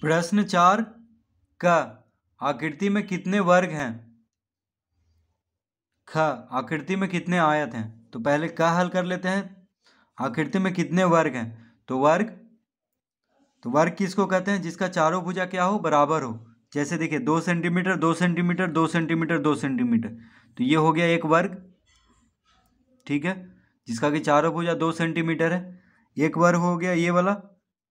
प्रश्न चार क आकृति में कितने वर्ग हैं ख आकृति में कितने आयत हैं तो पहले क हल कर लेते हैं आकृति में कितने वर्ग हैं तो वर्ग तो वर्ग किसको कहते हैं जिसका चारों भुजा क्या हो बराबर हो जैसे देखिए दो सेंटीमीटर दो सेंटीमीटर दो सेंटीमीटर दो सेंटीमीटर तो ये हो गया एक वर्ग ठीक है जिसका कि चारों भुजा दो सेंटीमीटर है एक वर्ग हो गया ये वाला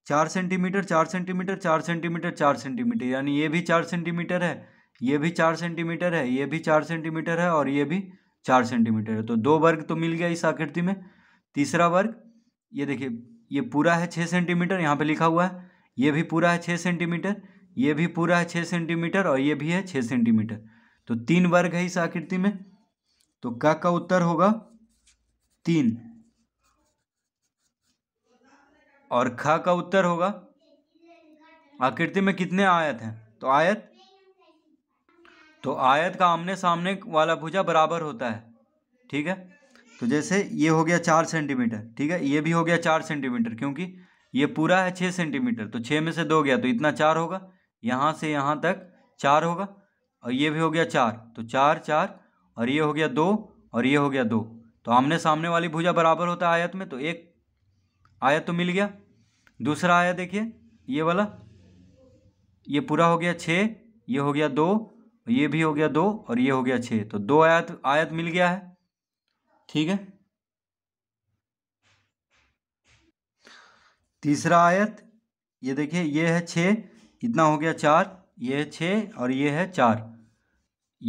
चार सेंटीमीटर चार सेंटीमीटर चार सेंटीमीटर चार सेंटीमीटर यानी ये भी चार सेंटीमीटर है ये भी चार सेंटीमीटर है ये भी चार सेंटीमीटर है और ये भी चार सेंटीमीटर है तो दो वर्ग तो मिल गया इस आकृति में तीसरा वर्ग ये देखिए ये पूरा है छः सेंटीमीटर यहाँ पे लिखा हुआ है ये भी पूरा है छः सेंटीमीटर ये भी पूरा है छः सेंटीमीटर और ये भी है छः सेंटीमीटर तो तीन वर्ग है इस आकृति में तो क का उत्तर होगा तीन और ख का उत्तर होगा आकृति में कितने आयत हैं तो आयत तो आयत का आमने सामने वाला भुजा बराबर होता है ठीक है तो जैसे ये हो गया चार सेंटीमीटर ठीक है ये भी हो गया चार सेंटीमीटर क्योंकि ये पूरा है छः सेंटीमीटर तो छः में से दो गया तो इतना चार होगा यहाँ से यहाँ तक चार होगा और ये भी हो गया चार तो चार चार और ये हो गया दो और ये हो गया दो तो आमने सामने वाली भुजा बराबर होता है आयत में तो एक आयत तो मिल गया दूसरा आया देखिए ये वाला ये पूरा हो गया छः ये हो गया दो ये भी हो गया दो और ये हो गया छः तो दो आयत आयत मिल गया है ठीक है तीसरा आयत ये देखिए ये है छः इतना हो गया चार ये है छः और ये है चार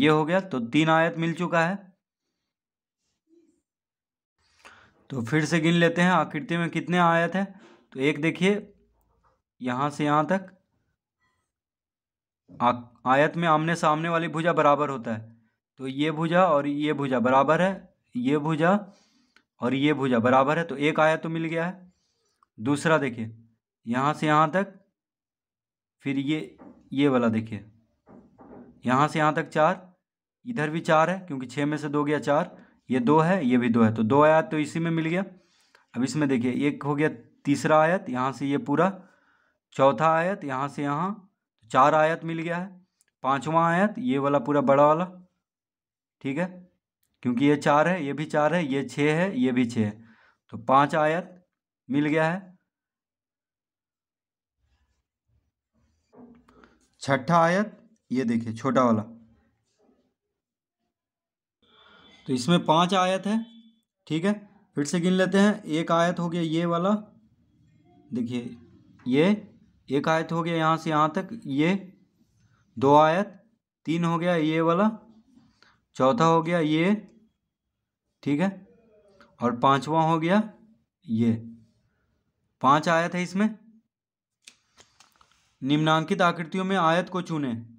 ये हो गया तो तीन आयत मिल चुका है तो फिर से गिन लेते हैं आकृति में कितने आयत है तो एक देखिए यहाँ से यहाँ तक आयत में आमने सामने वाली भुजा बराबर होता है तो ये भुजा और ये भुजा बराबर है ये भुजा और ये भुजा बराबर है तो एक आयत तो मिल गया है दूसरा देखिए यहाँ से यहाँ तक फिर ये ये वाला देखिए यहाँ से यहाँ तक चार इधर भी चार है क्योंकि छः में से दो गया चार ये दो है ये भी दो है तो दो आयत तो इसी में मिल गया अब इसमें देखिए एक हो गया तीसरा आयत यहाँ से ये पूरा चौथा आयत यहाँ से यहाँ चार आयत मिल गया है पांचवा आयत ये वाला पूरा बड़ा वाला ठीक है क्योंकि ये चार है ये भी चार है ये छः है ये भी छः है तो पांच आयत मिल गया है छठा आयत ये देखिए छोटा वाला तो इसमें पांच आयत है ठीक है फिर से गिन लेते हैं एक आयत हो गया ये वाला देखिए ये एक आयत हो गया यहाँ से यहाँ तक ये दो आयत तीन हो गया ये वाला चौथा हो गया ये ठीक है और पांचवा हो गया ये पांच आयत है इसमें निम्नांकित आकृतियों में आयत को चुनें